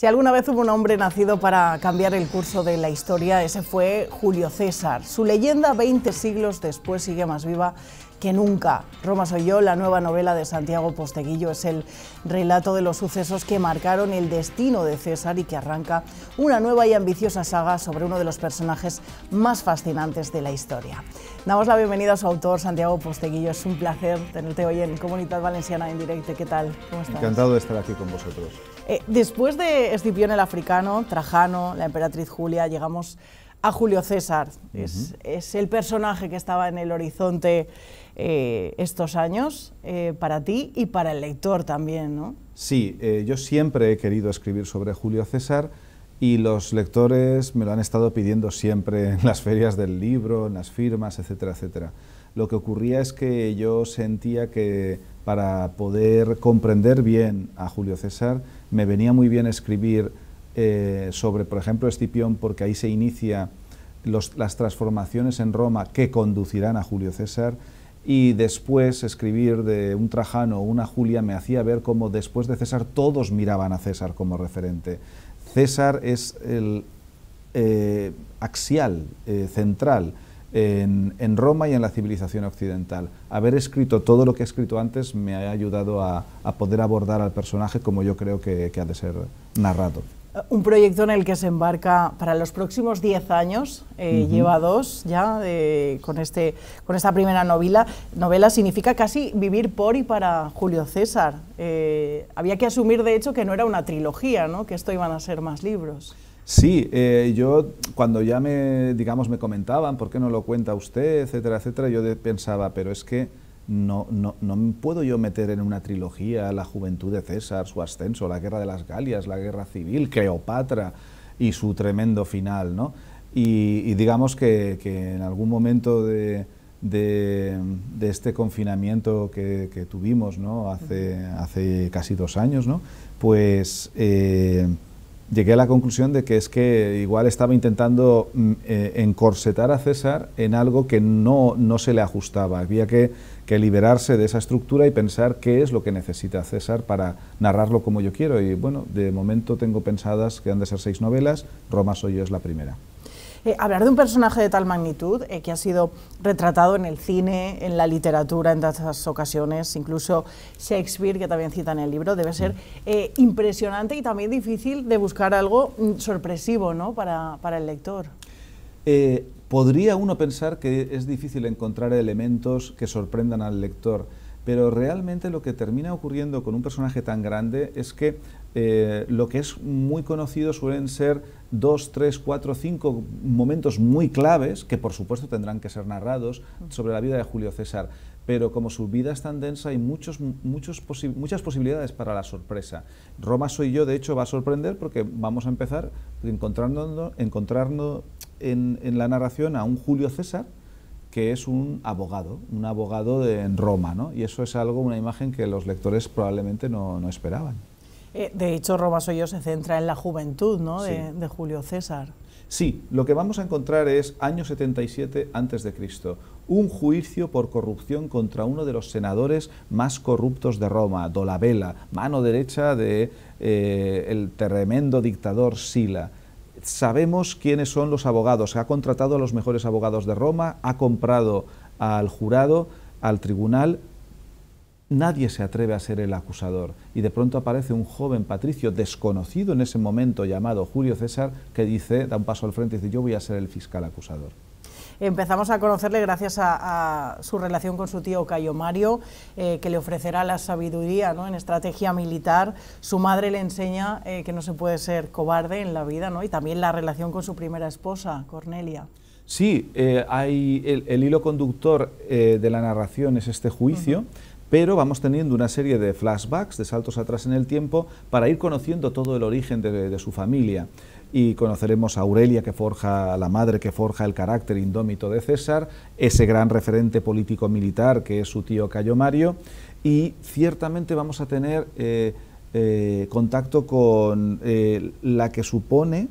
Si alguna vez hubo un hombre nacido para cambiar el curso de la historia, ese fue Julio César. Su leyenda, 20 siglos después, sigue más viva que nunca. Roma soy yo, la nueva novela de Santiago Posteguillo, es el relato de los sucesos que marcaron el destino de César y que arranca una nueva y ambiciosa saga sobre uno de los personajes más fascinantes de la historia. Damos la bienvenida a su autor, Santiago Posteguillo. Es un placer tenerte hoy en Comunidad Valenciana en directo. ¿Qué tal? ¿Cómo estás? Encantado de estar aquí con vosotros. Eh, después de Escipión el Africano, Trajano, la emperatriz Julia, llegamos a Julio César. es, el personaje que estaba en el horizonte eh, estos años eh, para ti y para el lector también, ¿no? Sí, eh, yo siempre he querido escribir sobre Julio César y los lectores me lo han estado pidiendo siempre en las ferias del libro, en las firmas, etcétera, etcétera. Lo que ocurría es que yo sentía que para poder comprender bien a Julio César me venía muy bien escribir sobre, por ejemplo, Escipión, porque ahí se inicia las transformaciones en Roma que conducirán a Julio César y después escribir de un Trajano o una Julia me hacía ver cómo después de César todos miraban a César como referente. César es el eh, axial, eh, central en, Roma y en la civilización occidental. Haber escrito todo lo que he escrito antes me ha ayudado a, poder abordar al personaje como yo creo que ha de ser narrado. Eh, un proyecto en el que se embarca para los próximos 10 años, eh, lleva dos ya eh, con, este, con esta primera novela. Novela significa casi vivir por y para Julio César. había que asumir, de hecho, que no era una trilogía, ¿no? que esto iban a ser más libros. Sí, yo cuando ya me, digamos, me comentaban, ¿por qué no lo cuenta usted, etcétera, etcétera? Yo pensaba, pero es que no, puedo yo meter en una trilogía la juventud de César, su ascenso, la guerra de las Galias, la guerra civil, Cleopatra y su tremendo final, ¿no? Y, digamos que, en algún momento de, este confinamiento que, tuvimos, ¿no? Hace, hace, casi dos años, ¿no? Pues... Eh, llegué a la conclusión de que es que igual estaba intentando mm, eh, encorsetar a César en algo que no, no se le ajustaba. Había que, que, liberarse de esa estructura y pensar qué es lo que necesita César para narrarlo como yo quiero. Y bueno, de momento tengo pensadas que han de ser seis novelas, Roma Soy yo es la primera. Eh, hablar de un personaje de tal magnitud, eh, que ha sido retratado en el cine, en la literatura, en tantas ocasiones, incluso Shakespeare, que también cita en el libro, debe ser mm. eh, impresionante y también difícil de buscar algo mm, sorpresivo para, para el lector. podría uno pensar que es difícil encontrar elementos que sorprendan al lector pero realmente lo que termina ocurriendo con un personaje tan grande es que eh, lo que es muy conocido suelen ser dos, tres, cuatro, cinco momentos muy claves, que por supuesto tendrán que ser narrados, sobre la vida de Julio César. Pero como su vida es tan densa, hay muchos, muchos muchas posibilidades para la sorpresa. Roma soy yo, de hecho, va a sorprender porque vamos a empezar encontrando, encontrando en, la narración a un Julio César, que es un abogado, un abogado de, en Roma, ¿no? Y eso es algo, una imagen que los lectores probablemente no esperaban. Eh, de hecho, Yo se centra en la juventud ¿no? de, Julio César. Sí, lo que vamos a encontrar es año 77 a.C., un juicio por corrupción contra uno de los senadores más corruptos de Roma, Dolabela, mano derecha del de, eh, tremendo dictador Sila sabemos quiénes son los abogados. Ha contratado a los mejores abogados de Roma, ha comprado al jurado, al tribunal nadie se atreve a ser el acusador. Y de pronto aparece un joven patricio desconocido en ese momento llamado Julio César que dice, da un paso al frente y dice, yo voy a ser el fiscal acusador empezamos a conocerle gracias a, su relación con su tío Cayo Mario, eh, que le ofrecerá la sabiduría en estrategia militar. Su madre le enseña eh, que no se puede ser cobarde en la vida y también la relación con su primera esposa, Cornelia. Sí, eh, hay el, hilo conductor de la narración es este juicio pero vamos teniendo una serie de flashbacks, de saltos atrás en el tiempo, para ir conociendo todo el origen de, su familia. Y conoceremos a Aurelia, que forja, la madre que forja el carácter indómito de César, ese gran referente político-militar que es su tío Cayo Mario, y ciertamente vamos a tener eh, eh, contacto con eh, la que supone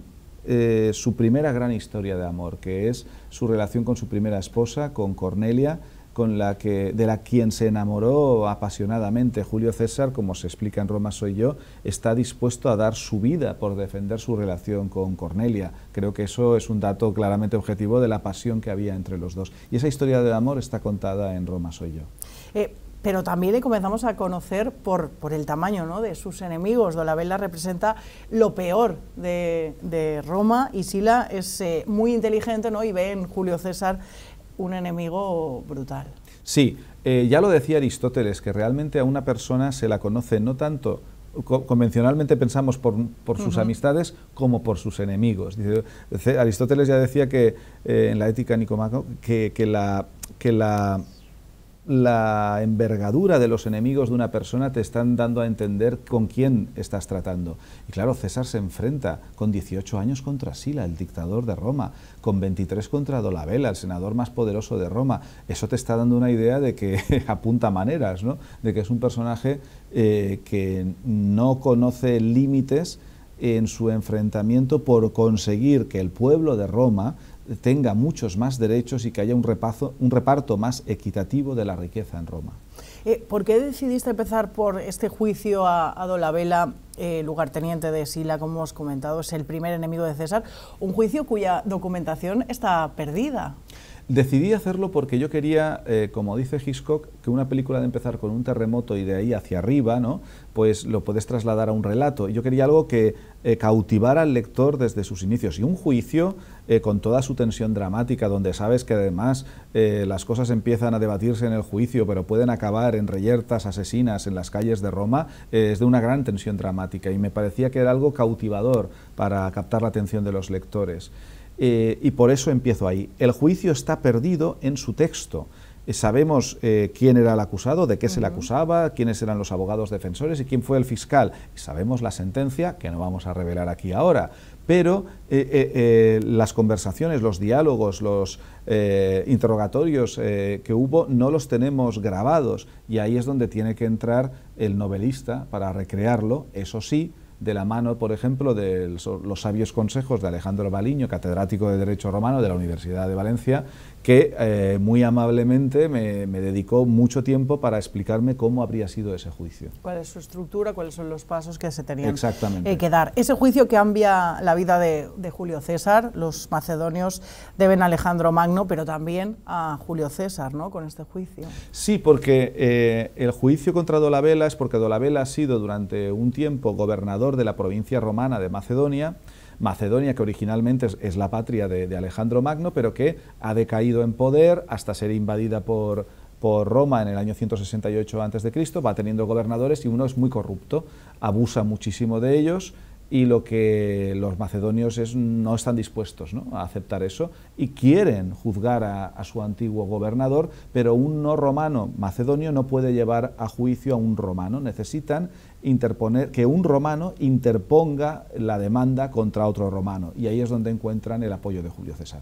su primera gran historia de amor, que es su relación con su primera esposa, con Cornelia, con la que, de la quien se enamoró apasionadamente Julio César, como se explica en Roma soy yo, está dispuesto a dar su vida por defender su relación con Cornelia. Creo que eso es un dato claramente objetivo de la pasión que había entre los dos. Y esa historia del amor está contada en Roma soy yo. Eh, pero también le comenzamos a conocer por, por el tamaño ¿no? de sus enemigos. Dolabella representa lo peor de, de Roma y Sila es eh, muy inteligente ¿no? y ve en Julio César un enemigo brutal. Sí, eh, ya lo decía Aristóteles, que realmente a una persona se la conoce no tanto convencionalmente pensamos por, por sus amistades como por sus enemigos. Aristóteles ya decía que eh, en la ética nicomaco que, la, que la la envergadura de los enemigos de una persona te están dando a entender con quién estás tratando. Y claro, César se enfrenta con 18 años contra Sila, el dictador de Roma, con 23 contra Dolabella, el senador más poderoso de Roma. Eso te está dando una idea de que apunta maneras, ¿no? de que es un personaje eh, que no conoce límites en su enfrentamiento por conseguir que el pueblo de Roma tenga muchos más derechos y que haya un, un reparto más equitativo de la riqueza en Roma. Eh, ¿Por qué decidiste empezar por este juicio a, a Dolabella, eh, lugarteniente de Sila, como os comentado, es el primer enemigo de César? Un juicio cuya documentación está perdida. Decidí hacerlo porque yo quería, eh, como dice Hitchcock, que una película de empezar con un terremoto y de ahí hacia arriba, ¿no? pues lo puedes trasladar a un relato. Yo quería algo que eh, cautivara al lector desde sus inicios. Y un juicio eh, con toda su tensión dramática, donde sabes que además las cosas empiezan a debatirse en el juicio, pero pueden acabar en reyertas asesinas en las calles de Roma, es de una gran tensión dramática. Y me parecía que era algo cautivador para captar la atención de los lectores. Eh, y por eso empiezo ahí. El juicio está perdido en su texto. Eh, sabemos eh, quién era el acusado, de qué se le acusaba, quiénes eran los abogados defensores y quién fue el fiscal. sabemos la sentencia, que no vamos a revelar aquí ahora, pero las conversaciones, los diálogos, los interrogatorios que hubo no los tenemos grabados y ahí es donde tiene que entrar el novelista para recrearlo, eso sí, de la mano, por ejemplo, de los sabios consejos de Alejandro Baliño, catedrático de Derecho Romano de la Universidad de Valencia, que eh, muy amablemente me, dedicó mucho tiempo para explicarme cómo habría sido ese juicio. ¿Cuál es su estructura? ¿Cuáles son los pasos que se tenían eh, que dar? Ese juicio que cambia la vida de, Julio César, los macedonios deben a Alejandro Magno, pero también a Julio César, ¿no?, con este juicio. Sí, porque eh, el juicio contra Dolabela es porque Dolabela ha sido durante un tiempo gobernador de la provincia romana de Macedonia, Macedonia, que originalmente es, la patria de, Alejandro Magno, pero que ha decaído en poder hasta ser invadida por, por Roma en el año 168 a.C., va teniendo gobernadores y uno es muy corrupto, abusa muchísimo de ellos y lo que los macedonios es, no están dispuestos a aceptar eso y quieren juzgar a, su antiguo gobernador, pero un no romano macedonio no puede llevar a juicio a un romano, necesitan interponer, que un romano interponga la demanda contra otro romano. Y ahí es donde encuentran el apoyo de Julio César.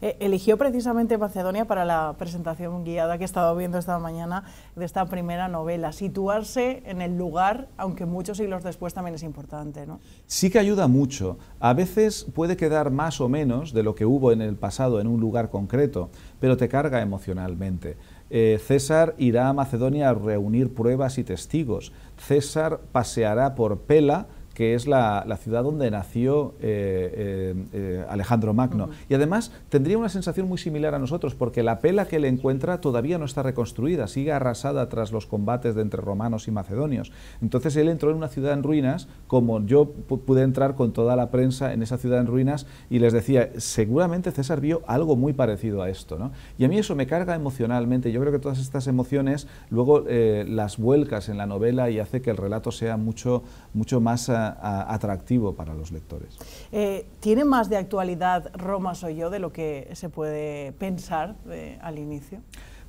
Eh, eligió precisamente Macedonia para la presentación guiada que he estado viendo esta mañana de esta primera novela. Situarse en el lugar, aunque muchos siglos después, también es importante. ¿no? Sí que ayuda mucho. A veces puede quedar más o menos de lo que hubo en el pasado en un lugar concreto, pero te carga emocionalmente. Eh, César irá a Macedonia a reunir pruebas y testigos. César paseará por Pela que es la, ciudad donde nació eh, eh, eh, Alejandro Magno. Y además tendría una sensación muy similar a nosotros, porque la pela que le encuentra todavía no está reconstruida, sigue arrasada tras los combates de entre romanos y macedonios. Entonces él entró en una ciudad en ruinas, como yo pude entrar con toda la prensa en esa ciudad en ruinas y les decía, seguramente César vio algo muy parecido a esto. Y a mí eso me carga emocionalmente. Yo creo que todas estas emociones luego las vuelcas en la novela y hace que el relato sea mucho, mucho más... Ah, atractivo para los lectores. Eh, ¿Tiene más de actualidad Roma soy yo de lo que se puede pensar eh, al inicio?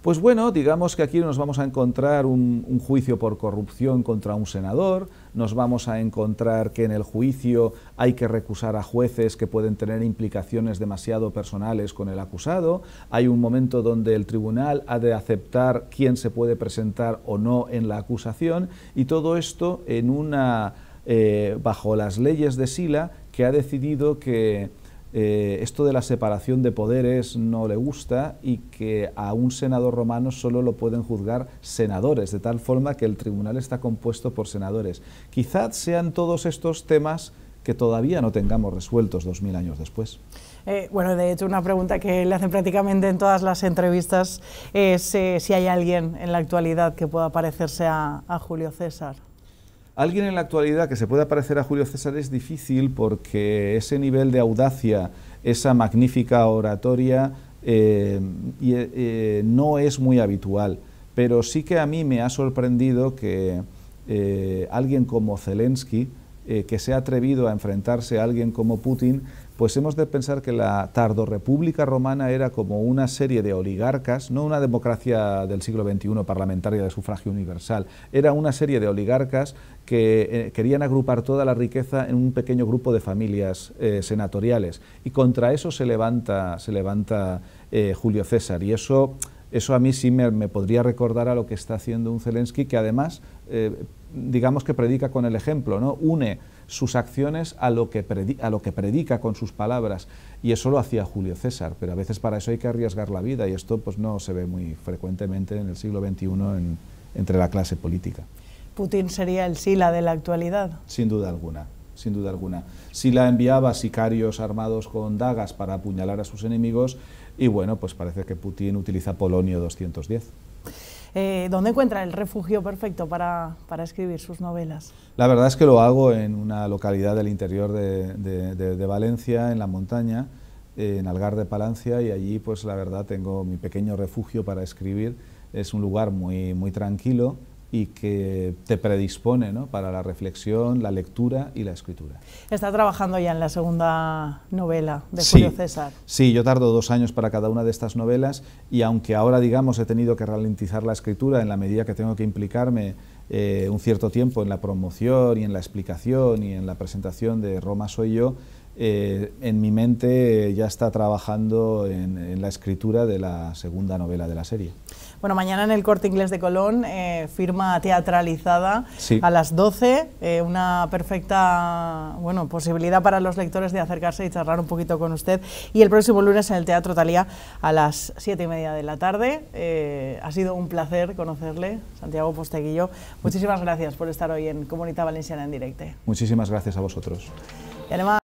Pues bueno, digamos que aquí nos vamos a encontrar un, juicio por corrupción contra un senador, nos vamos a encontrar que en el juicio hay que recusar a jueces que pueden tener implicaciones demasiado personales con el acusado, hay un momento donde el tribunal ha de aceptar quién se puede presentar o no en la acusación y todo esto en una eh, bajo las leyes de Sila, que ha decidido que eh, esto de la separación de poderes no le gusta y que a un senador romano solo lo pueden juzgar senadores, de tal forma que el tribunal está compuesto por senadores. Quizás sean todos estos temas que todavía no tengamos resueltos dos mil años después. Eh, bueno, de hecho, una pregunta que le hacen prácticamente en todas las entrevistas es si hay alguien en la actualidad que pueda parecerse a Julio César. Alguien en la actualidad que se pueda parecer a Julio César es difícil porque ese nivel de audacia, esa magnífica oratoria, eh, eh, no es muy habitual. Pero sí que a mí me ha sorprendido que eh, alguien como Zelensky, que se ha atrevido a enfrentarse a alguien como Putin, pues hemos de pensar que la tardorrepública romana era como una serie de oligarcas, no una democracia del siglo XXI parlamentaria de sufragio universal, era una serie de oligarcas que eh, querían agrupar toda la riqueza en un pequeño grupo de familias eh, senatoriales y contra eso se levanta, se levanta eh, Julio César y eso eso a mí sí me, podría recordar a lo que está haciendo un Zelensky, que además digamos que predica con el ejemplo, ¿no? Une sus acciones a lo, que lo que predica con sus palabras. Y eso lo hacía Julio César, pero a veces para eso hay que arriesgar la vida y esto pues no se ve muy frecuentemente en el siglo XXI entre la clase política. Putin sería el Sila de la actualidad. Sin duda alguna, sin duda alguna. Sila enviaba sicarios armados con dagas para apuñalar a sus enemigos y bueno, pues parece que Putin utiliza Polonio 210. Eh, ¿Dónde encuentra el refugio perfecto para, escribir sus novelas? La verdad es que lo hago en una localidad del interior de, Valencia, en la montaña, en Algar de Palancia, y allí pues la verdad tengo mi pequeño refugio para escribir. Es un lugar muy, muy tranquilo y que te predispone para la reflexión, la lectura y la escritura. Está trabajando ya en la segunda novela de Julio César. Sí, yo tardo dos años para cada una de estas novelas y aunque ahora, digamos, he tenido que ralentizar la escritura en la medida que tengo que implicarme eh, un cierto tiempo en la promoción y en la explicación y en la presentación de Roma Soy Yo, eh, en mi mente ya está trabajando en, la escritura de la segunda novela de la serie. Bueno, mañana en el Corte Inglés de Colón, eh, firma teatralizada a las 12, eh, una perfecta bueno, posibilidad para los lectores de acercarse y charlar un poquito con usted. Y el próximo lunes en el Teatro Talía a las 7 y media de la tarde. ha sido un placer conocerle, Santiago Posteguillo. Muchísimas gracias por estar hoy en Comunidad Valenciana en directo. Muchísimas gracias a vosotros.